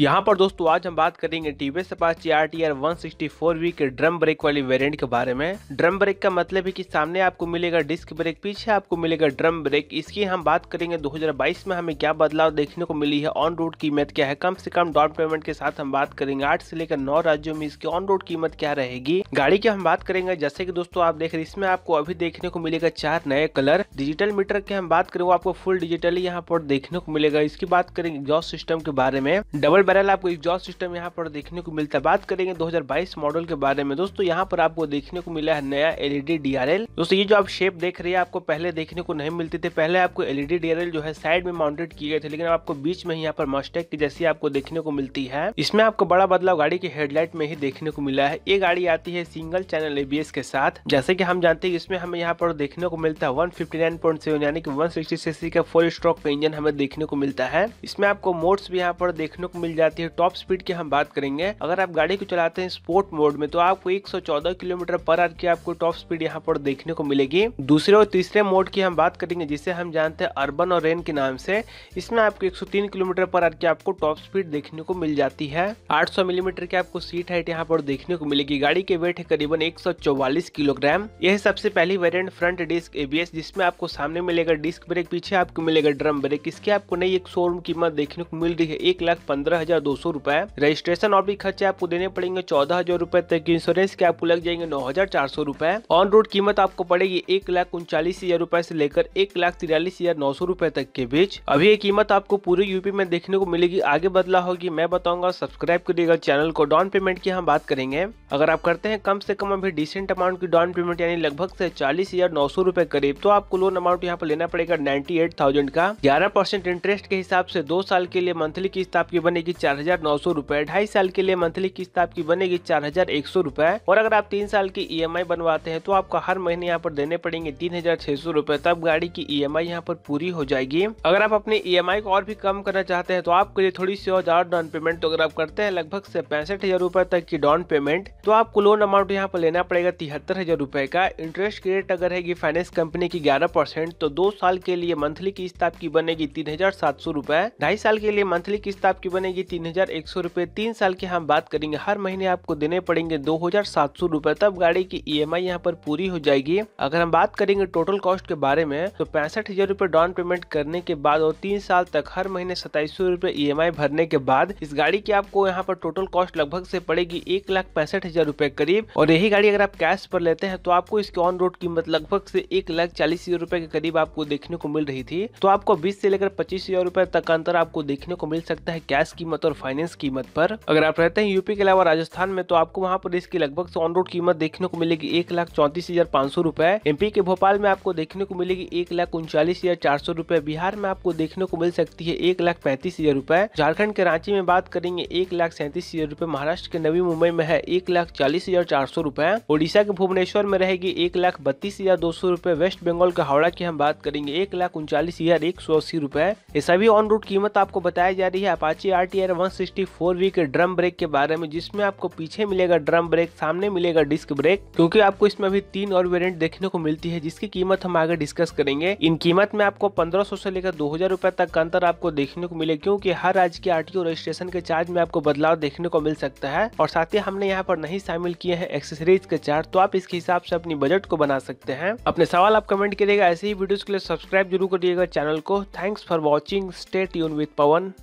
यहाँ पर दोस्तों आज हम बात करेंगे TVS Apache R T R one V के ड्रम ब्रेक वाली वेरिएंट के बारे में ड्रम ब्रेक का मतलब है कि सामने आपको मिलेगा डिस्क ब्रेक पीछे आपको मिलेगा ड्रम ब्रेक इसकी हम बात करेंगे 2022 में हमें क्या बदलाव देखने को मिली है ऑन रोड कीमत क्या है कम से कम डाउन पेमेंट के साथ हम बात करेंगे आठ से लेकर नौ राज्यों में इसकी ऑन रोड कीमत क्या रहेगी गाड़ी की हम बात करेंगे जैसे की दोस्तों आप देख रहे इसमें आपको अभी देखने को मिलेगा चार नए कलर डिजिटल मीटर की हम बात करें वो आपको फुल डिजिटली यहाँ पर देखने को मिलेगा इसकी बात करेंगे एग्जॉस्ट सिस्टम के बारे में डबल बैरल आपको एग्जॉस्ट सिस्टम यहाँ पर देखने को मिलता है बात करेंगे 2022 मॉडल के बारे में दोस्तों यहाँ पर आपको देखने को मिला है नया एलईडी डीआरएल दोस्तों ये जो आप शेप देख रहे हैं आपको पहले देखने को नहीं मिलते थे पहले आपको एलईडी डीआरएल जो है साइड में माउंटेड किए गए थे लेकिन आपको बीच में यहाँ पर मास्टेक की जैसी आपको देखने को मिलती है इसमें आपको बड़ा बदलाव गाड़ी के हेडलाइट में ही देखने को मिला है ये गाड़ी आती है सिंगल चैनल एबीएस के साथ जैसे की हम जानते हैं इसमें हमें यहाँ पर देखने को मिलता है वन यानी कि वन सिक्सटी का फोर स्ट्रोक का इंजन हमें देखने को मिलता है इसमें आपको मोड्स भी यहाँ पर देखने को मिल जाती है टॉप स्पीड की हम बात करेंगे अगर आप गाड़ी को चलाते हैं स्पोर्ट मोड में तो आपको 114 किलोमीटर पर आर की आपको टॉप स्पीड यहाँ पर देखने को मिलेगी दूसरे और तीसरे मोड की हम बात करेंगे जिसे हम जानते हैं अर्बन और रेन के नाम से इसमें आपको एक किलोमीटर पर आर की आपको टॉप स्पीड देखने को मिल जाती है आठ मिलीमीटर की आपको सीट हाइट यहाँ पर देखने को मिलेगी गाड़ी के वेट है करीबन एक किलोग्राम यह सबसे पहली वेरियंट फ्रंट डिस्क एबीएस जिसमें आपको सामने मिलेगा डिस्क ब्रेक पीछे आपको मिलेगा ड्रम ब्रेक इसकी आपको नई एक शोरूम कीमत देखने को मिल रही है एक लाख पंद्रह हजार दो सौ रूपए रजिस्ट्रेशन और भी खर्चे आपको देने पड़ेंगे चौदह हजार रूपए तक इंश्योरेंस के आपको लग जाएंगे नौ हजार चार सौ रूपए ऑन रोड कीमत आपको पड़ेगी एक लाख उनचालीस हजार रूपए ऐसी लेकर एक लाख तिरालीस हजार नौ सौ रूपए तक के बीच अभी ये कीमत आपको पूरे यूपी में देखने को मिलेगी आगे बदला होगी मैं बताऊंगा सब्सक्राइब करिएगा चैनल को डाउन पेमेंट की हम बात करेंगे अगर आप करते हैं कम से कम अभी डिसेंट अमाउंट की डाउन पेमेंट यानी लगभग से चालीस हजार नौ सौ रूपए करीब तो आपको लोन अमाउंट यहाँ पर लेना पड़ेगा नाइन्टी एट थाउजेंड का ग्यारह परसेंट इंटरेस्ट के हिसाब से दो साल के लिए मंथली किस्त आपकी बनेगी चार हजार नौ सौ रूपए ढाई साल के लिए मंथली किस्त आपकी बनेगी चार हजार एक सौ रूपए और अगर आप तीन साल की ई e बनवाते हैं तो आपको हर महीने यहाँ पर देने पड़ेंगे तीन हजार छह सौ रूपए तब गाड़ी की ई एम आई यहाँ पर पूरी हो जाएगी अगर आप अपनी ई एम आई को और भी कम करना चाहते हैं तो आपके लिए थोड़ी सी और ज्यादा डाउन पेमेंट तो अगर आप करते हैं लगभग से पैंसठ हजार रूपए तक की डाउन पेमेंट तो आपको लोन अमाउंट यहाँ पर लेना पड़ेगा तिहत्तर हजार रूपए का इंटरेस्ट रेट अगर है फाइनेंस कंपनी की ग्यारह परसेंट तो दो साल के लिए मंथली किस्त आपकी बनेगी तीन हजार सात सौ रूपए ढाई साल के लिए मंथली किस्त आपकी बनेगी तीन हज़ार एक सौ रुपए तीन साल की हम बात करेंगे हर महीने आपको देने पड़ेंगे दो हज़ार सात सौ रुपए तब गाड़ी की ई एम आई यहाँ पर पूरी हो जाएगी अगर हम बात करेंगे टोटल कॉस्ट के बारे में तो पैंसठ हज़ार रूपए डाउन पेमेंट करने के बाद और तीन साल तक हर महीने सताईस सौ रुपये ई एम आई भरने के बाद इस गाड़ी की आपको यहाँ पर टोटल कॉस्ट लगभग से पड़ेगी एक लाख पैंसठ हज़ार रुपये करीब और यही गाड़ी अगर आप कैश पर लेते हैं तो आपको इसकी ऑन रोड कीमत लगभग से एक लाख चालीस हज़ार रूपए के करीब आपको देखने को मिल रही थी तो आपको बीस से लेकर पच्चीस हज़ार रूपए तक अंतर आपको देखने को मिल सकता है कैश कीमत कीमत और फाइनेंस कीमत पर अगर आप रहते हैं यूपी के अलावा राजस्थान में तो आपको वहाँ पर इसकी लगभग ऑन रोड कीमत देखने को मिलेगी एक लाख चौंतीस हजार पाँच सौ रूपए एमपी के भोपाल में आपको देखने को मिलेगी एक लाख उनचालीस हजार चार सौ रूपए बिहार में आपको देखने को मिल सकती है एक लाख पैंतीस हजार रूपए झारखंड के रांची में बात करेंगे एक लाख सैंतीस हजार रूपए महाराष्ट्र के नवी मुंबई में है एक लाख चालीस हजार चार सौ रूपए ओडिशा के भुवनेश्वर में रहेगी एक लाख बत्तीस हजार दो सौ रूपए वेस्ट बंगाल के हावड़ा की हम बात करेंगे एक लाख उनचालीस हजार एक सौ अस्सी रूपए ये सभी ऑन रोड कीमत आपको बताया जा रही है Apache R T sixty 164 V के ड्रम ब्रेक के बारे में जिसमें आपको पीछे मिलेगा ड्रम ब्रेक सामने मिलेगा डिस्क ब्रेक क्योंकि आपको इसमें अभी तीन और वेरिएंट देखने को मिलती है जिसकी कीमत हम आगे डिस्कस करेंगे इन कीमत में आपको पंद्रह से लेकर दो हजार तक का अंतर आपको देखने को मिले क्योंकि हर राज्य के आरटीओ रजिस्ट्रेशन के चार्ज में आपको बदलाव देखने को मिल सकता है और साथ ही हमने यहाँ पर नहीं शामिल किए हैं एक्सेसरीज के चार्ज तो आप इसके हिसाब से अपनी बजट को बना सकते हैं अपने सवाल आप कमेंट करिएगा ऐसे ही वीडियो के लिए सब्सक्राइब जरूर करिएगा चैनल को थैंक्स फॉर वॉचिंग स्टेट यून विद पवन